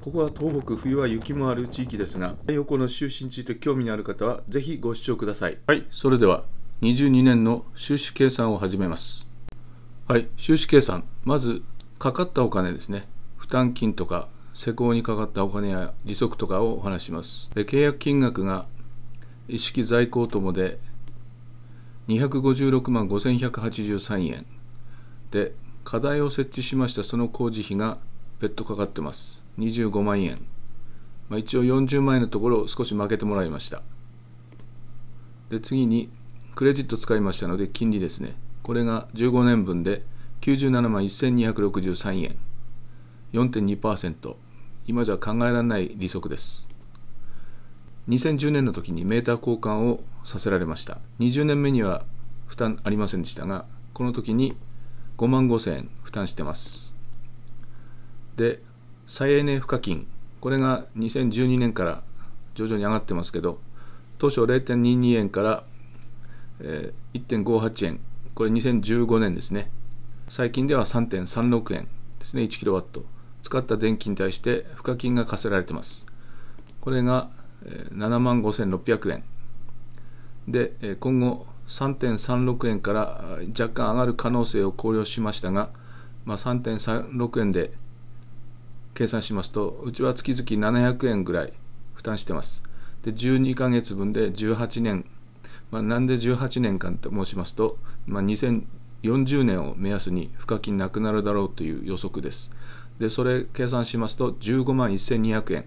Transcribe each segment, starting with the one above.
ここは東北、冬は雪もある地域ですが、太陽光の収支について興味のある方は、ぜひご視聴ください。はい、それでは、22年の収支計算を始めます。はい、収支計算。まず、かかったお金ですね。負担金とか、施工にかかったお金や利息とかをお話します。で契約金額が、一式在庫ともで、256万5183円。で、課題を設置しましたその工事費が別途かかってます。25万円、まあ、一応40万円のところを少し負けてもらいましたで次にクレジット使いましたので金利ですねこれが15年分で97万1263円4.2%今じゃ考えられない利息です2010年の時にメーター交換をさせられました20年目には負担ありませんでしたがこの時に5万5000円負担してますで再エネ賦課金これが2012年から徐々に上がってますけど当初0.22円から1.58円これ2015年ですね最近では3.36円ですね 1kW 使った電気に対して賦課金が課せられてますこれが7万5600円で今後3.36円から若干上がる可能性を考慮しましたが、まあ、3.36円で計算しますとうちは月々700円ぐらい負担してますで12ヶ月分で18年、まあ、なんで18年間と申しますと、まあ、2040年を目安に付加金なくなるだろうという予測ですでそれ計算しますと15万1200円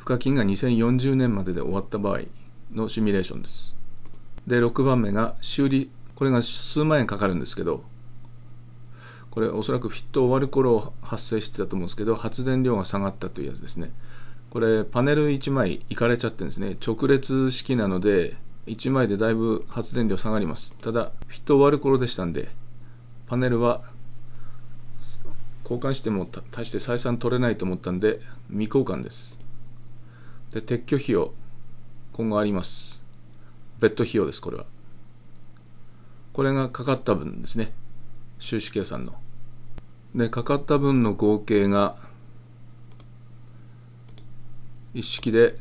付加金が2040年までで終わった場合のシミュレーションですで6番目が修理これが数万円かかるんですけどこれおそらくフィット終わる頃発生してたと思うんですけど発電量が下がったというやつですねこれパネル1枚いかれちゃってるんですね直列式なので1枚でだいぶ発電量下がりますただフィット終わる頃でしたんでパネルは交換しても大して採算取れないと思ったんで未交換ですで撤去費用今後あります別途費用ですこれはこれがかかった分ですね収支計算のでかかった分の合計が一式で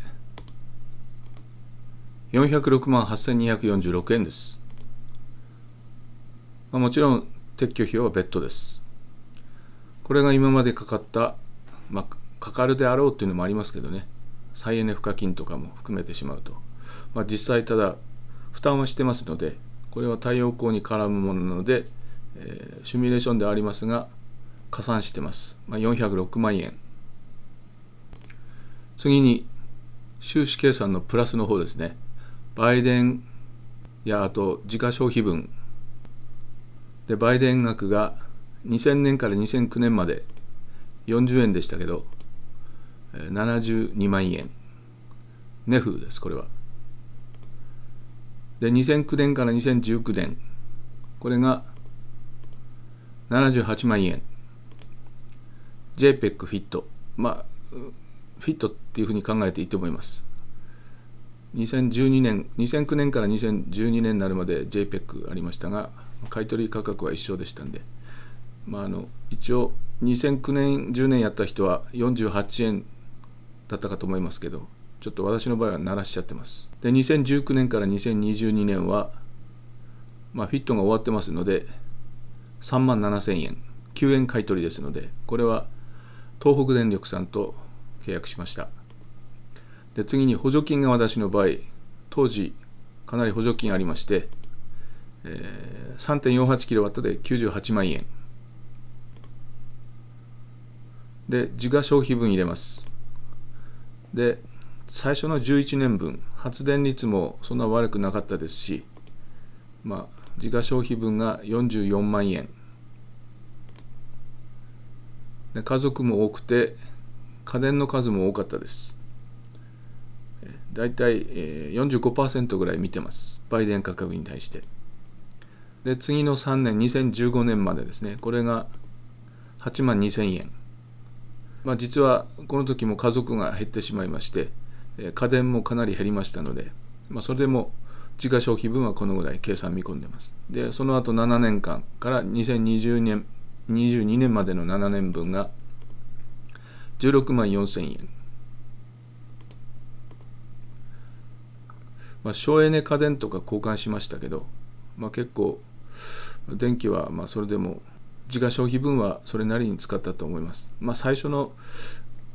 406万8246円です、まあ、もちろん撤去費用は別途ですこれが今までかかった、まあ、かかるであろうというのもありますけどね再エネ賦課金とかも含めてしまうと、まあ、実際ただ負担はしてますのでこれは太陽光に絡むものなので、えー、シミュレーションではありますが加算してます。まあ、406万円。次に、収支計算のプラスの方ですね。売電やあと時価消費分で売電額が2000年から2009年まで40円でしたけど72万円ネフですこれはで2009年から2019年これが78万円 JPEG フィット、まあ、フィットっていうふうに考えていいと思います。2012年、2009年から2012年になるまで JPEG ありましたが、買取価格は一緒でしたんで、まあ、あの一応2009年、10年やった人は48円だったかと思いますけど、ちょっと私の場合は鳴らしちゃってます。で、2019年から2022年は、まあ、フィットが終わってますので、3万7000円、9円買い取りですので、これは東北電力さんと契約しましたで次に補助金が私の場合当時かなり補助金ありまして、えー、3.48kW で98万円で自家消費分入れますで最初の11年分発電率もそんな悪くなかったですしまあ自家消費分が44万円で家族も多くて家電の数も多かったです大体45%ぐらい見てます売電価格に対してで次の3年2015年までですねこれが8万2000円まあ、実はこの時も家族が減ってしまいまして家電もかなり減りましたので、まあ、それでも自家消費分はこのぐらい計算見込んでますでその後7年間から2020年2 2年までの7年分が16万4000円。まあ、省エネ家電とか交換しましたけど、まあ、結構電気はまそれでも自家消費分はそれなりに使ったと思います。まあ、最初の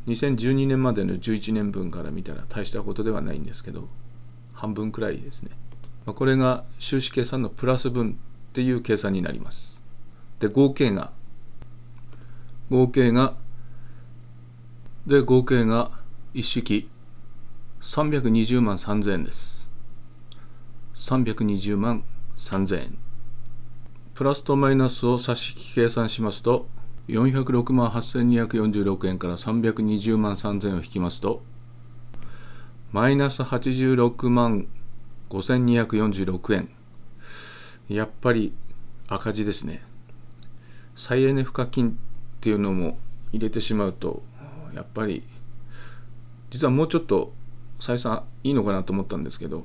2012年までの11年分から見たら大したことではないんですけど半分くらいですね。まこれが収支計算のプラス分っていう計算になります。で合計が合計がで合計が一式320万3000円です320万3000円プラスとマイナスを差し引き計算しますと406万8246円から320万3000を引きますとマイナス86万5246円やっぱり赤字ですね再エネ賦課金っていうのも入れてしまうとやっぱり実はもうちょっと採算いいのかなと思ったんですけど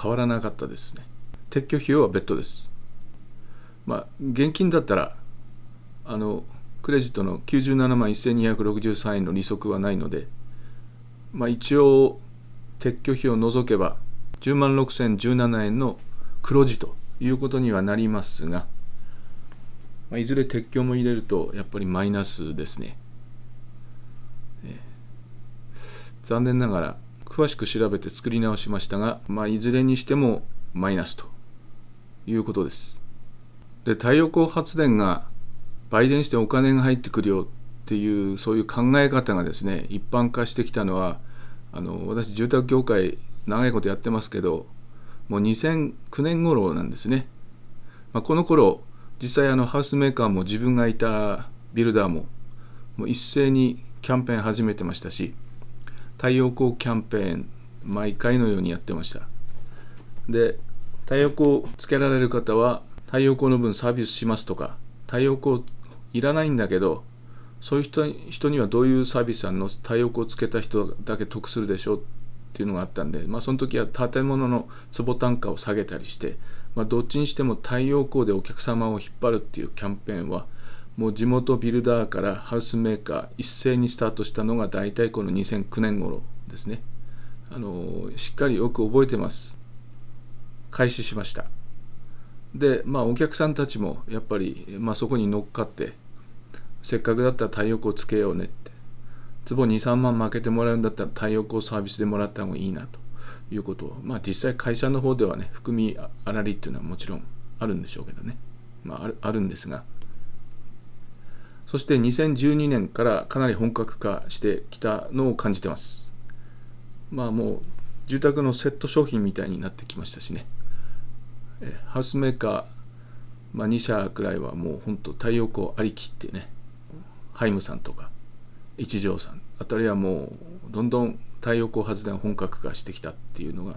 変わらなかったですね撤去費用は別途ですまあ現金だったらあのクレジットの97万1263円の利息はないのでまあ一応撤去費を除けば10万6017円の黒字ということにはなりますがまあ、いずれ鉄橋も入れるとやっぱりマイナスですね、えー、残念ながら詳しく調べて作り直しましたが、まあ、いずれにしてもマイナスということですで太陽光発電が売電してお金が入ってくるよっていうそういう考え方がですね一般化してきたのはあの私住宅業界長いことやってますけどもう2009年頃なんですね、まあ、この頃実際あのハウスメーカーも自分がいたビルダーももう一斉にキャンペーン始めてましたし太陽光キャンペーン毎回のようにやってましたで太陽光つけられる方は太陽光の分サービスしますとか太陽光いらないんだけどそういう人にはどういうサービスあの太陽光つけた人だけ得するでしょうっていうのがあったんで、まあ、その時は建物の坪単価を下げたりしてまあ、どっちにしても太陽光でお客様を引っ張るっていうキャンペーンはもう地元ビルダーからハウスメーカー一斉にスタートしたのが大体この2009年頃ですねあのしっかりよく覚えてます開始しましたでまあお客さんたちもやっぱり、まあ、そこに乗っかってせっかくだったら太陽光つけようねって坪23万負けてもらうんだったら太陽光サービスでもらった方がいいなということまあ、実際会社の方ではね含みあらりっていうのはもちろんあるんでしょうけどね、まあ、あるあるんですがそして2012年からかなり本格化してきたのを感じてますまあもう住宅のセット商品みたいになってきましたしねハウスメーカー、まあ、2社くらいはもうほんと太陽光ありきってねハイムさんとか一条さんあたりはもうどんどん太陽光発電を本格化してきたっていうのが、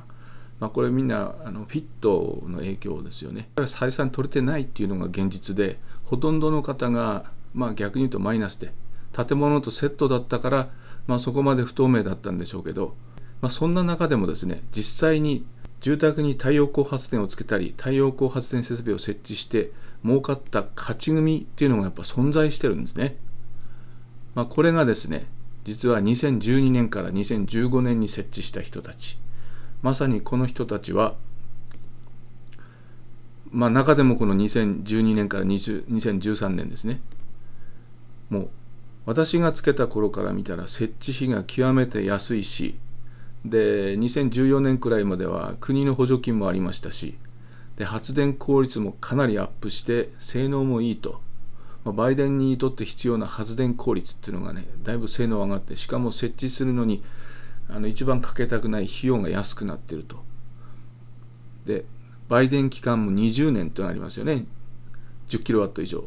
まあ、これみんなあのフィットの影響ですよね採算取れてないっていうのが現実でほとんどの方が、まあ、逆に言うとマイナスで建物とセットだったから、まあ、そこまで不透明だったんでしょうけど、まあ、そんな中でもですね実際に住宅に太陽光発電をつけたり太陽光発電設備を設置して儲かった勝ち組っていうのがやっぱ存在してるんですね、まあ、これがですね実は2012年から2015年に設置した人たちまさにこの人たちはまあ中でもこの2012年から20 2013年ですねもう私がつけた頃から見たら設置費が極めて安いしで2014年くらいまでは国の補助金もありましたしで発電効率もかなりアップして性能もいいとまあ、バイデンにとって必要な発電効率っていうのがねだいぶ性能上がってしかも設置するのにあの一番かけたくない費用が安くなってるとでバイデン期間も20年となりますよね1 0ット以上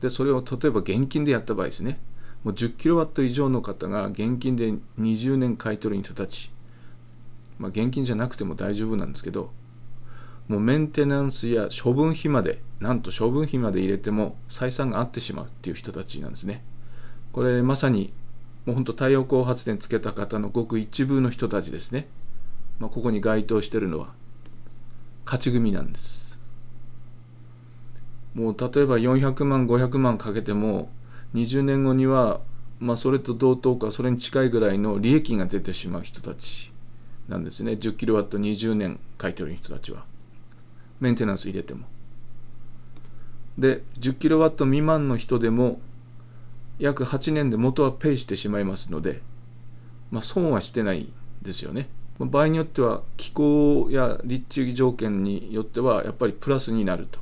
でそれを例えば現金でやった場合ですねもう1 0ット以上の方が現金で20年買い取る人たち、まあ、現金じゃなくても大丈夫なんですけどもうメンテナンスや処分費までなんと処分費まで入れても採算が合ってしまうっていう人たちなんですねこれまさにもうほんと太陽光発電つけた方のごく一部の人たちですね、まあ、ここに該当してるのは勝ち組なんですもう例えば400万500万かけても20年後にはまあ、それと同等かそれに近いぐらいの利益が出てしまう人たちなんですね10キロワット20年書いてる人たちは。メンテナンス入れても。で、10kW 未満の人でも、約8年で元はペイしてしまいますので、まあ、損はしてないですよね。ま場合によっては気候や立地条件によってはやっぱりプラスになると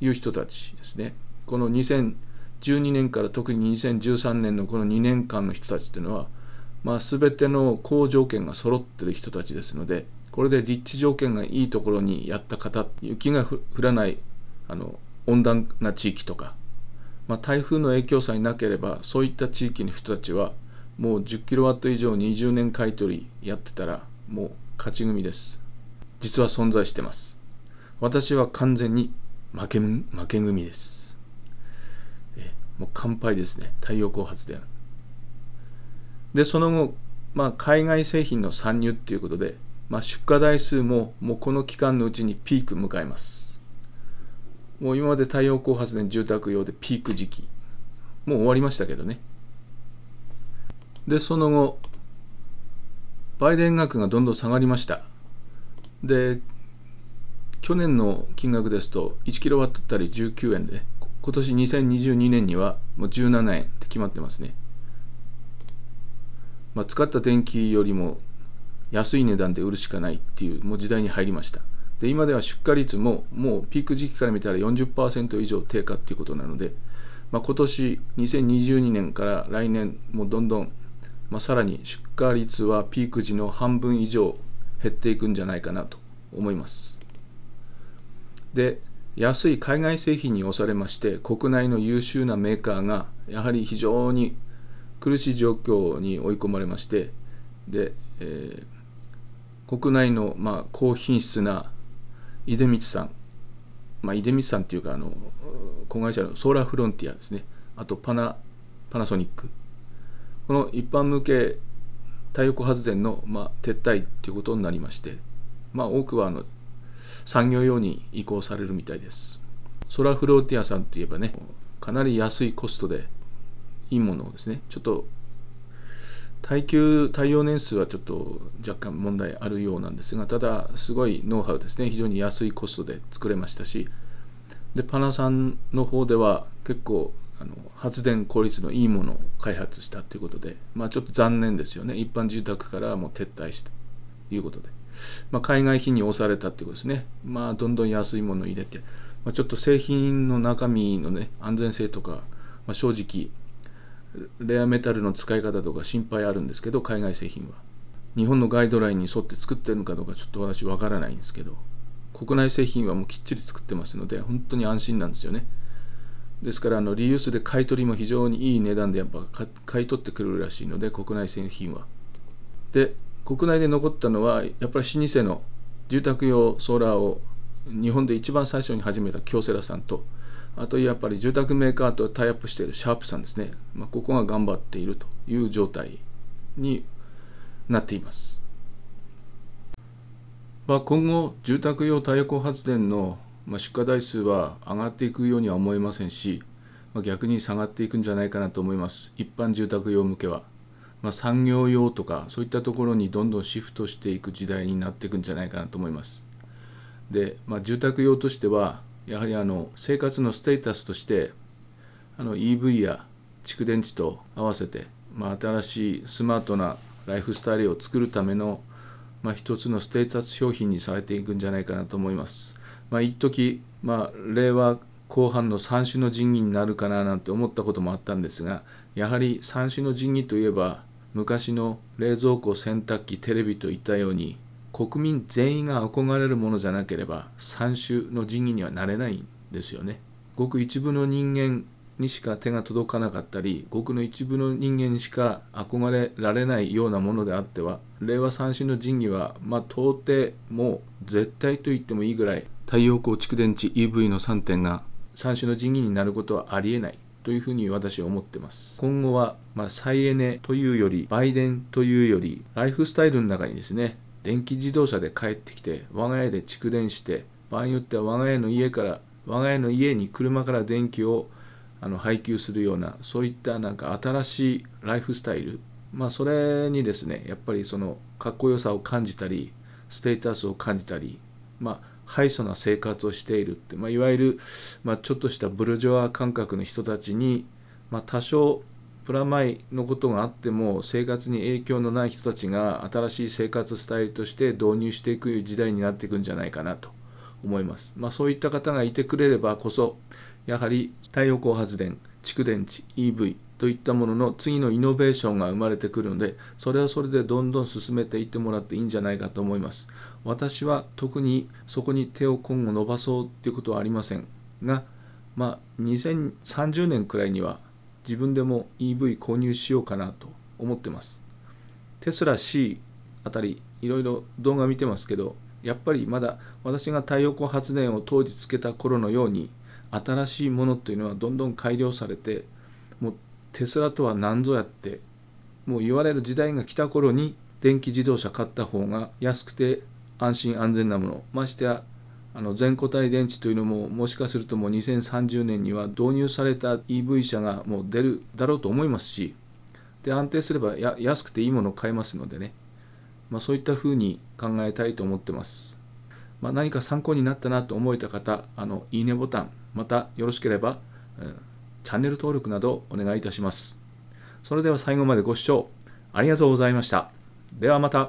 いう人たちですね。この2012年から特に2013年のこの2年間の人たちというのは、まあ、全ての好条件が揃ってる人たちですのでこれで立地条件がいいところにやった方雪が降らないあの温暖な地域とか、まあ、台風の影響さえなければそういった地域の人たちはもう10キロワット以上20年買い取りやってたらもう勝ち組です実は存在してます私は完全に負け負け組ですえもう乾杯ですね太陽光発電でその後、まあ、海外製品の参入っていうことでまあ、出荷台数ももうこの期間のうちにピーク迎えます。もう今まで太陽光発電住宅用でピーク時期。もう終わりましたけどね。で、その後、売電額がどんどん下がりました。で、去年の金額ですと1キロワットあたり19円で、今年2022年にはもう17円って決まってますね。まあ、使った電気よりも安い値段で売るしかないっていうもう時代に入りましたで今では出荷率ももうピーク時期から見たら40%以上低下っていうことなので、まあ、今年2022年から来年もうどんどん、まあ、さらに出荷率はピーク時の半分以上減っていくんじゃないかなと思いますで安い海外製品に押されまして国内の優秀なメーカーがやはり非常に苦しい状況に追い込まれましてで、えー国内の、まあ、高品質な出光さん、まあ、出光さんっていうかあの子会社のソーラーフロンティアですねあとパナパナソニックこの一般向け太陽光発電の、まあ、撤退ということになりまして、まあ、多くはあの産業用に移行されるみたいですソラフローティアさんといえばねかなり安いコストでいいものをですねちょっと耐久耐用年数はちょっと若干問題あるようなんですがただすごいノウハウですね非常に安いコストで作れましたしでパナさんの方では結構あの発電効率のいいものを開発したということで、まあ、ちょっと残念ですよね一般住宅からもう撤退したということで、まあ、海外品に押されたということですね、まあ、どんどん安いものを入れて、まあ、ちょっと製品の中身の、ね、安全性とか、まあ、正直レアメタルの使い方とか心配あるんですけど海外製品は日本のガイドラインに沿って作ってるのかどうかちょっと私わからないんですけど国内製品はもうきっちり作ってますので本当に安心なんですよねですからあのリユースで買い取りも非常にいい値段でやっぱ買い取ってくれるらしいので国内製品はで国内で残ったのはやっぱり老舗の住宅用ソーラーを日本で一番最初に始めた京セラさんとあとやっぱり住宅メーカーとタイアップしているシャープさんですね、まあ、ここが頑張っているという状態になっています、まあ、今後住宅用太陽光発電の出荷台数は上がっていくようには思えませんし、まあ、逆に下がっていくんじゃないかなと思います一般住宅用向けは、まあ、産業用とかそういったところにどんどんシフトしていく時代になっていくんじゃないかなと思いますで、まあ、住宅用としてはやはりあの生活のステータスとしてあの EV や蓄電池と合わせて、まあ、新しいスマートなライフスタイルを作るための、まあ、一つのステータス商品にされていくんじゃないかなと思います。まあ、一時、まあ、令和後半の三種の神器になるかななんて思ったこともあったんですがやはり三種の神器といえば昔の冷蔵庫洗濯機テレビといったように国民全員が憧れるものじゃなければ三種の神器にはなれないんですよね。ごく一部の人間にしか手が届かなかったりごくの一部の人間にしか憧れられないようなものであっては令和三種の神器はまあ到底もう絶対と言ってもいいぐらい太陽光蓄電池 EV の3点が三種の神器になることはありえないというふに私は思ってます。今後は、まあ、再エネというより、バイデンというより、ライフスタイルの中にですね、電気自動車で帰ってきて我が家で蓄電して場合によっては我が家の家から我が家の家に車から電気をあの配給するようなそういったなんか新しいライフスタイルまあそれにですねやっぱりそのかっこよさを感じたりステータスを感じたりまあ敗訴な生活をしているって、まあ、いわゆる、まあ、ちょっとしたブルジョア感覚の人たちに、まあ、多少プラマイのことがあっても生活に影響のない人たちが新しい生活スタイルとして導入していく時代になっていくんじゃないかなと思います。まあ、そういった方がいてくれればこそやはり太陽光発電蓄電池 EV といったものの次のイノベーションが生まれてくるのでそれはそれでどんどん進めていってもらっていいんじゃないかと思います私は特にそこに手を今後伸ばそうということはありませんがまあ2030年くらいには自分でも EV 購入しようかなと思ってます。テスラ C あたり、いろいろ動画見てますけど、やっぱりまだ私が太陽光発電を当時つけた頃のように、新しいものというのはどんどん改良されて、もうテスラとは何ぞやって、もう言われる時代が来た頃に電気自動車買った方が安くて安心安全なもの、ましてやあの全固体電池というのももしかするともう2030年には導入された EV 車がもう出るだろうと思いますしで安定すれば安くていいものを買えますのでね、まあ、そういったふうに考えたいと思ってます、まあ、何か参考になったなと思えた方あのいいねボタンまたよろしければ、うん、チャンネル登録などお願いいたしますそれでは最後までご視聴ありがとうございましたではまた